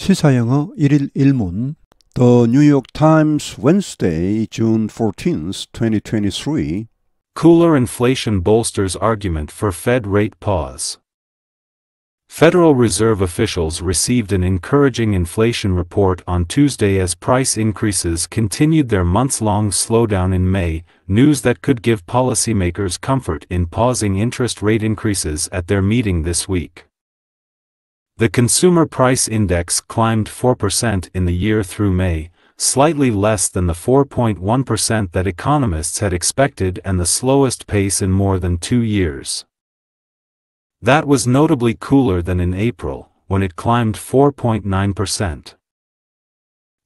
시사영어 1일 1문 The New York Times Wednesday, June 14, 2023 Cooler inflation bolsters argument for Fed rate pause. Federal Reserve officials received an encouraging inflation report on Tuesday as price increases continued their months-long slowdown in May, news that could give policymakers comfort in pausing interest rate increases at their meeting this week. The consumer price index climbed 4% in the year through May, slightly less than the 4.1% that economists had expected and the slowest pace in more than two years. That was notably cooler than in April, when it climbed 4.9%.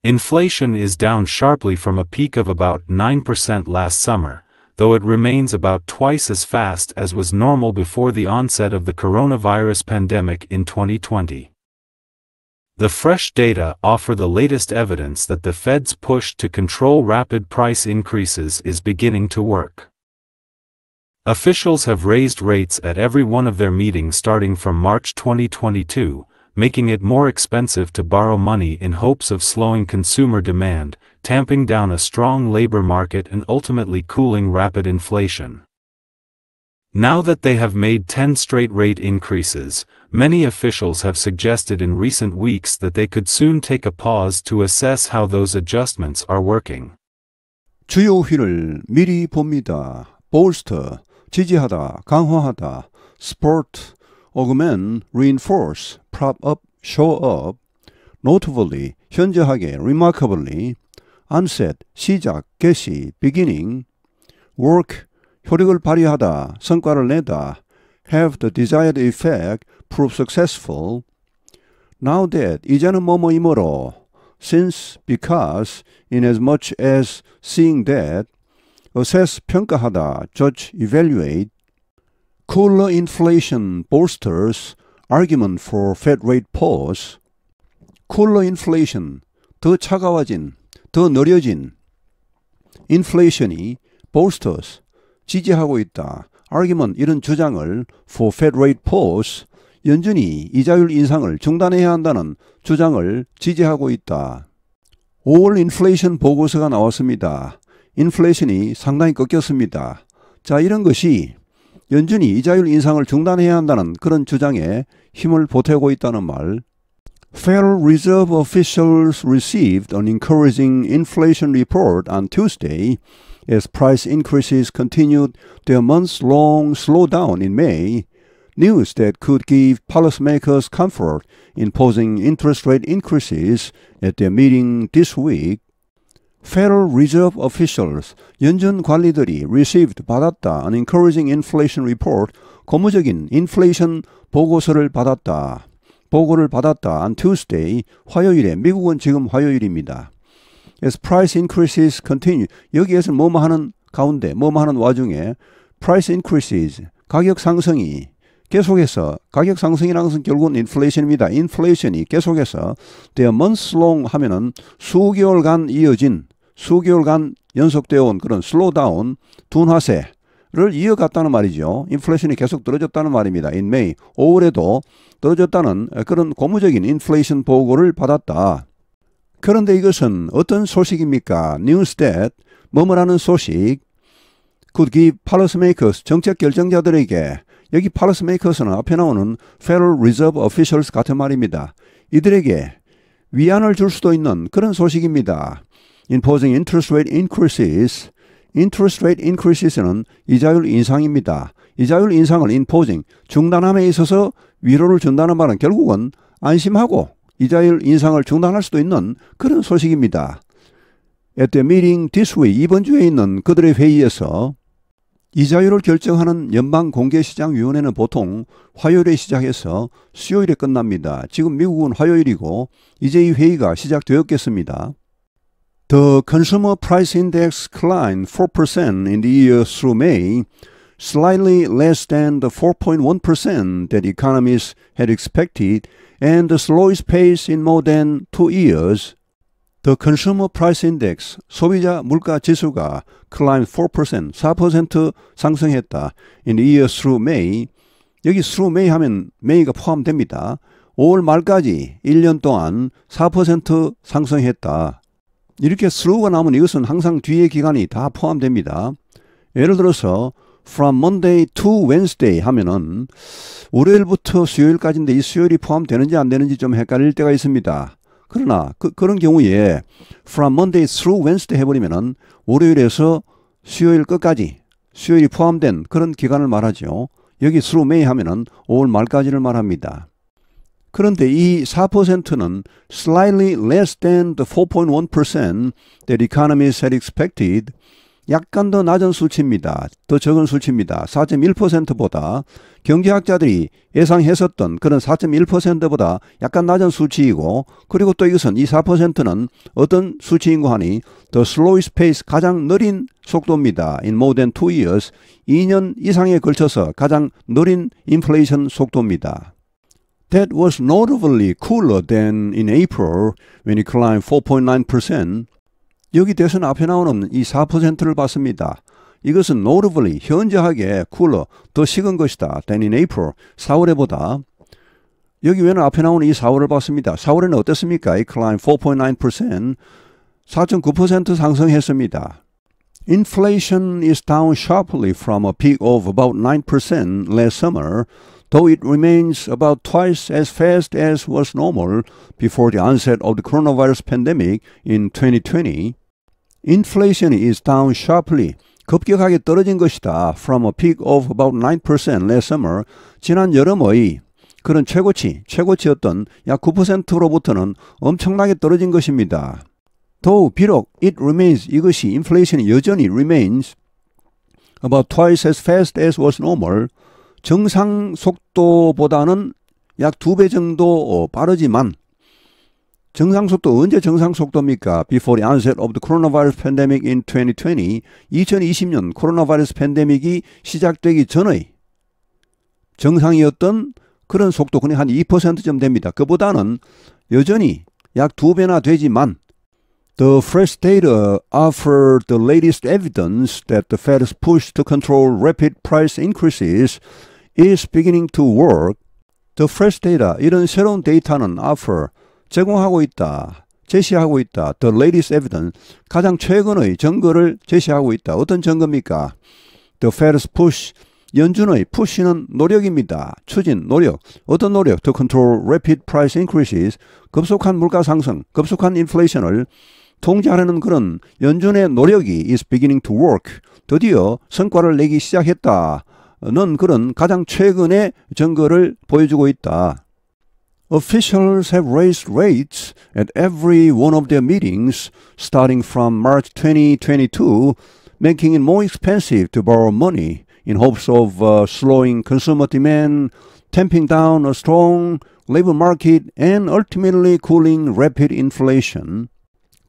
Inflation is down sharply from a peak of about 9% last summer, though it remains about twice as fast as was normal before the onset of the coronavirus pandemic in 2020. The fresh data offer the latest evidence that the Fed's push to control rapid price increases is beginning to work. Officials have raised rates at every one of their meetings starting from March 2022, making it more expensive to borrow money in hopes of slowing consumer demand, tamping down a strong labor market and ultimately cooling rapid inflation. Now that they have made 10 straight rate increases, many officials have suggested in recent weeks that they could soon take a pause to assess how those adjustments are working. 휠을 미리 봅니다. bolster, 지지하다, 강화하다, support, augment, reinforce, prop up, show up, notably, 현저하게, remarkably, onset, 시작, 개시, beginning, work, 효력을 발휘하다, 성과를 내다, have the desired effect, prove successful. Now that, 이제는 뭐뭐이므로, since, because, inasmuch as, seeing that, assess, 평가하다, judge, evaluate, cooler inflation bolsters argument for Fed rate pause, cooler inflation, 더 차가워진, 더 느려진 인플레이션이 b 스터스 지지하고 있다. a r g u 이런 주장을 for Fed rate pause 연준이 이자율 인상을 중단해야 한다는 주장을 지지하고 있다. 5월 인플레이션 보고서가 나왔습니다. 인플레이션이 상당히 꺾였습니다. 자, 이런 것이 연준이 이자율 인상을 중단해야 한다는 그런 주장에 힘을 보태고 있다는 말 Federal Reserve officials received an encouraging inflation report on Tuesday as price increases continued their months long slowdown in May, news that could give policymakers comfort in posing interest rate increases at their meeting this week. Federal Reserve officials, 연준 관리들이 received 받았다 an encouraging inflation report, 고무적인 인플레이션 보고서를 받았다. 보고를 받았다. On Tuesday, 화요일에 미국은 지금 화요일입니다. As price increases continue, 여기에서 뭐뭐 하는 가운데 뭐뭐 하는 와중에 price increases 가격 상승이 계속해서 가격 상승이라는 것은 결국은 인플레이션입니다. 인플레이션이 계속해서 t h e months long 하면은 수개월간 이어진 수개월간 연속되어 온 그런 슬로우다운 둔화세 를 이어갔다는 말이죠. 인플레이션이 계속 떨어졌다는 말입니다. 인 메이, a y 5월에도 떨어졌다는 그런 고무적인 인플레이션 보고를 받았다. 그런데 이것은 어떤 소식입니까? 뉴스댓, 뭐뭐라는 소식, 굳기 팔 l 스메이커스 정책 결정자들에게 여기 팔 o 스메이커스는 앞에 나오는 Federal Reserve Officials 같은 말입니다. 이들에게 위안을 줄 수도 있는 그런 소식입니다. Imposing interest rate increases interest rate increases는 이자율 인상입니다. 이자율 인상을 imposing, 중단함에 있어서 위로를 준다는 말은 결국은 안심하고 이자율 인상을 중단할 수도 있는 그런 소식입니다. At the meeting this week, 이번 주에 있는 그들의 회의에서 이자율을 결정하는 연방공개시장위원회는 보통 화요일에 시작해서 수요일에 끝납니다. 지금 미국은 화요일이고 이제 이 회의가 시작되었겠습니다. The consumer price index climbed 4% in the year through May, slightly less than the 4.1% that economists had expected and the slowest pace in more than two years. The consumer price index, 소비자 물가 지수가 climbed 4%, 4% 상승했다 in the year through May. 여기 through May 하면 May가 포함됩니다. 5월 말까지 1년 동안 4% 상승했다. 이렇게 슬로우가 나오면 이것은 항상 뒤에 기간이 다 포함됩니다. 예를 들어서 from Monday to Wednesday 하면은 월요일부터 수요일까지인데 이 수요일이 포함되는지 안 되는지 좀 헷갈릴 때가 있습니다. 그러나 그, 런 경우에 from Monday through Wednesday 해버리면은 월요일에서 수요일 끝까지 수요일이 포함된 그런 기간을 말하죠. 여기 through May 하면은 5월 말까지를 말합니다. 그런데 이 4%는 slightly less than the 4.1% that economists had expected. 약간 더 낮은 수치입니다. 더 적은 수치입니다. 4.1%보다 경제학자들이 예상했었던 그런 4.1%보다 약간 낮은 수치이고 그리고 또 이것은 이 4%는 어떤 수치인고 하니 the slowest pace 가장 느린 속도입니다. in more than 2 years 2년 이상에 걸쳐서 가장 느린 인플레이션 속도입니다. that was notably cooler than in April when it climbed 4.9%. 여기 대선 앞에 나오는 이 4%를 봤습니다. 이것은 notably 현저하게 cooler 더 식은 것이다 than in April 4월에보다 여기 왜는 앞에 나오는 이 4월을 봤습니다. 4월에는 어땠습니까? 이 climb 4.9% 4.9% 상승했습니다. Inflation is down sharply from a peak of about 9% last summer. though it remains about twice as fast as was normal before the onset of the coronavirus pandemic in 2020, inflation is down sharply. 급격하게 떨어진 것이다. From a peak of about 9% last summer, 지난 여름의 그런 최고치, 최고치였던 약 9%로부터는 엄청나게 떨어진 것입니다. Though, 비록 it remains 이것이 inflation 여전히 remains about twice as fast as was normal 정상 속도보다는 약 두 배 정도 빠르지만 정상 속도 언제 정상 속도입니까? Before the onset of the coronavirus pandemic in 2020, 2020년 코로나 바이러스 팬데믹이 시작되기 전의 정상이었던 그런 속도 그냥 한 2%쯤 됩니다. 그보다는 여전히 약 두 배나 되지만 The fresh data offer the latest evidence that the Fed is pushed to control rapid price increases is beginning to work. The fresh data, 이런 새로운 데이터는 offer, 제공하고 있다. 제시하고 있다. The latest evidence, 가장 최근의 증거를 제시하고 있다. 어떤 증거입니까? The f i r s t push, 연준의 푸시는 노력입니다. 추진, 노력. 어떤 노력? To control rapid price increases, 급속한 물가 상승, 급속한 인플레이션을 통제하려는 그런 연준의 노력이 is beginning to work. 드디어 성과를 내기 시작했다. 는 그런 가장 최근의 증거를 보여주고 있다. Officials have raised rates at every one of their meetings starting from March 2022, making it more expensive to borrow money in hopes of uh, slowing consumer demand, tamping down a strong labor market, and ultimately cooling rapid inflation.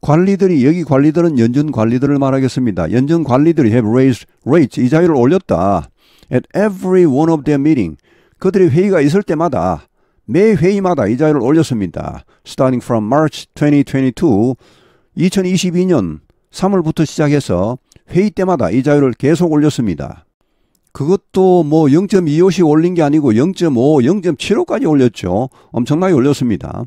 관리들이 여기 관리들은 연준 관리들을 말하겠습니다. 연준 관리들이 have raised rates 이자율을 올렸다. At every one of their meeting. 그들의 회의가 있을 때마다 매 회의마다 이자율을 올렸습니다. Starting from March 2022, 2022년 3월부터 시작해서 회의 때마다 이자율을 계속 올렸습니다. 그것도 뭐 0.25씩 올린 게 아니고 0.5, 0.75까지 올렸죠. 엄청나게 올렸습니다.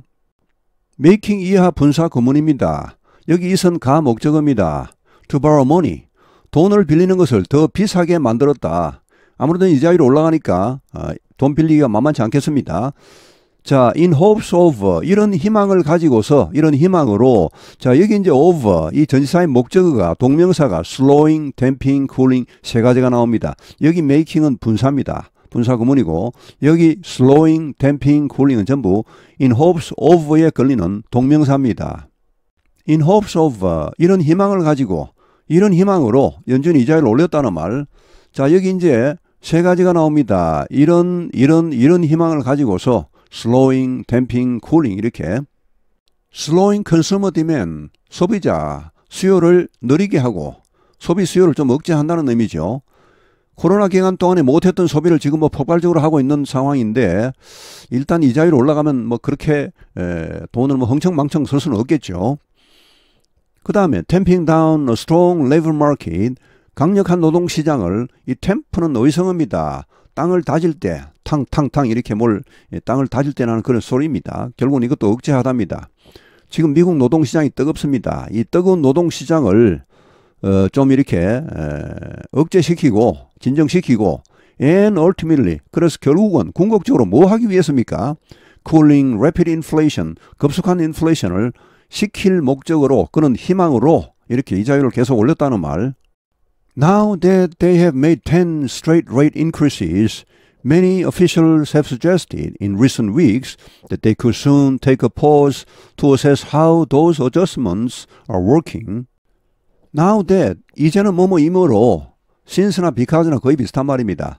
making 이하 분사 구문입니다. 여기 이선 가 목적어입니다. to borrow money. 돈을 빌리는 것을 더 비싸게 만들었다. 아무래도 이자율이 올라가니까 아, 돈 빌리기가 만만치 않겠습니다. 자, in hopes of 이런 희망을 가지고서 이런 희망으로 자 여기 이제 o v 이 전치사의 목적어가 동명사가 slowing, damping, cooling 세 가지가 나옵니다. 여기 making은 분사입니다. 분사 구문이고 여기 slowing, damping, cooling은 전부 in hopes of에 걸리는 동명사입니다. in hopes of 이런 희망을 가지고 이런 희망으로 연준 이자율을 올렸다는 말. 자 여기 이제 세 가지가 나옵니다. 이런 이런 이런 희망을 가지고서 slowing, damping, cooling 이렇게 slowing consumer demand 소비자 수요를 느리게 하고 소비 수요를 좀 억제한다는 의미죠. 코로나 기간 동안에 못했던 소비를 지금 뭐 폭발적으로 하고 있는 상황인데 일단 이자율 올라가면 뭐 그렇게 돈을 뭐 흥청망청 쓸 수는 없겠죠. 그 다음에 temping down a strong labor market 강력한 노동시장을 이 템프는 의성어입니다. 땅을 다질 때 탕탕탕 이렇게 뭘 예, 땅을 다질 때 나는 그런 소리입니다. 결국은 이것도 억제하답니다. 지금 미국 노동시장이 뜨겁습니다. 이 뜨거운 노동시장을 어, 좀 이렇게 에, 억제시키고 진정시키고 and ultimately 그래서 결국은 궁극적으로 뭐 하기 위해서입니까? cooling rapid inflation 급속한 인플레이션을 시킬 목적으로 그는 희망으로 이렇게 이자율을 계속 올렸다는 말 Now that they have made 10 straight rate increases, many officials have suggested in recent weeks that they could soon take a pause to assess how those adjustments are working. Now that 이제는 뭐뭐 이모로 since나 because나 거의 비슷한 말입니다.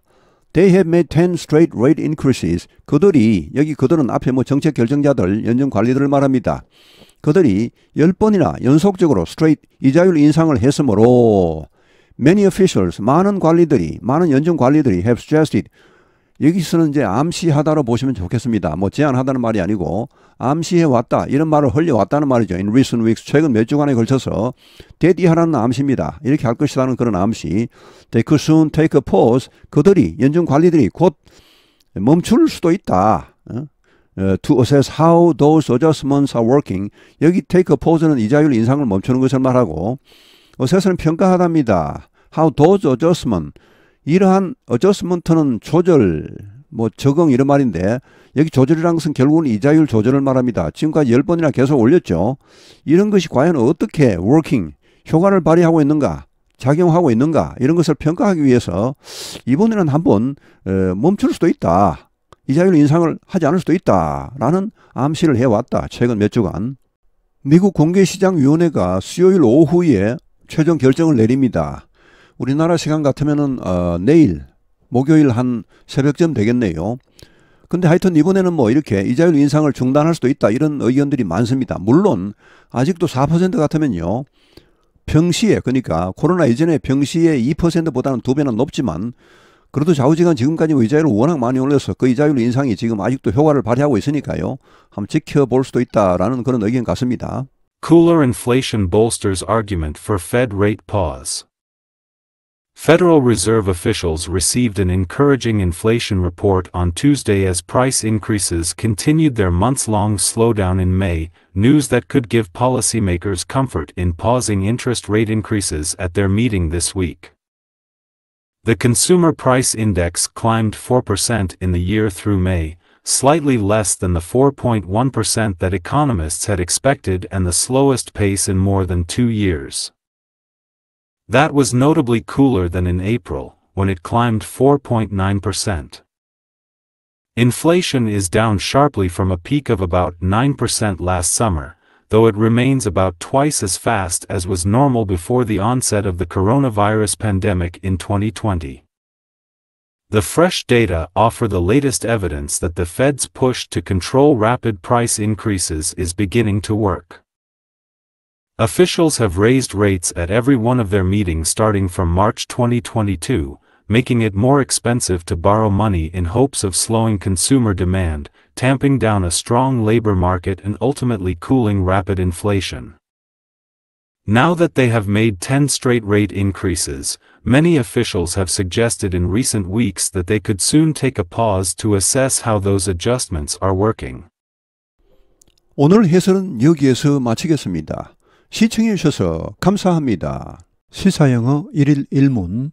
They have made 10 straight rate increases. 그들이 여기 그들은 앞에 뭐 정책 결정자들, 연준 관리들을 말합니다. 그들이 10번이나 연속적으로 straight 이자율 인상을 했으므로 many officials, 많은 관리들이, 많은 연중 관리들이 have suggested. 여기서는 이제 암시하다로 보시면 좋겠습니다. 뭐 제안하다는 말이 아니고 암시해 왔다 이런 말을 흘려 왔다는 말이죠. In recent weeks 최근 몇 주간에 걸쳐서 대디하라는 암시입니다. 이렇게 할 것이라는 그런 암시. They could soon take a pause. 그들이 연중 관리들이 곧 멈출 수도 있다. 어? 어, to assess how those adjustments are working. 여기 take a pause는 이자율 인상을 멈추는 것을 말하고 뭐 세서는 평가하답니다. How those adjustment. 이러한 어저스먼트는 조절, 뭐 적응 이런 말인데 여기 조절이라는 것은 결국은 이자율 조절을 말합니다. 지금까지 10번이나 계속 올렸죠. 이런 것이 과연 어떻게 working, 효과를 발휘하고 있는가, 작용하고 있는가 이런 것을 평가하기 위해서 이번에는 한번 어, 멈출 수도 있다. 이자율 인상을 하지 않을 수도 있다라는 암시를 해왔다. 최근 몇 주간. 미국 공개시장위원회가 수요일 오후에 최종 결정을 내립니다. 우리나라 시간 같으면은 어, 내일 목요일 한 새벽쯤 되겠네요. 근데 하여튼 이번에는 뭐 이렇게 이자율 인상을 중단할 수도 있다 이런 의견들이 많습니다. 물론 아직도 4% 같으면요. 병시에 그러니까 코로나 이전에 병시에 2%보다는 두 배나 높지만 그래도 좌우지간 지금까지 뭐 이자율을 워낙 많이 올려서 그 이자율 인상이 지금 아직도 효과를 발휘하고 있으니까요. 한번 지켜볼 수도 있다라는 그런 의견 같습니다. Cooler inflation bolsters argument for Fed rate pause. Federal Reserve officials received an encouraging inflation report on Tuesday as price increases continued their months-long slowdown in May, news that could give policymakers comfort in pausing interest rate increases at their meeting this week. The Consumer Price Index climbed 4% in the year through May, slightly less than the 4.1% that economists had expected and the slowest pace in more than two years. That was notably cooler than in April, when it climbed 4.9%. Inflation is down sharply from a peak of about 9% last summer, though it remains about twice as fast as was normal before the onset of the coronavirus pandemic in 2020. The fresh data offer the latest evidence that the Fed's push to control rapid price increases is beginning to work. Officials have raised rates at every one of their meetings starting from March 2022, making it more expensive to borrow money in hopes of slowing consumer demand, tamping down a strong labor market and ultimately cooling rapid inflation. Now that they have made 10 straight rate increases, many officials have suggested in recent weeks that they could soon take a pause to assess how those adjustments are working. 오늘 해설은 여기에서 마치겠습니다. 시청해 주셔서 감사합니다. 시사영어 1일 1문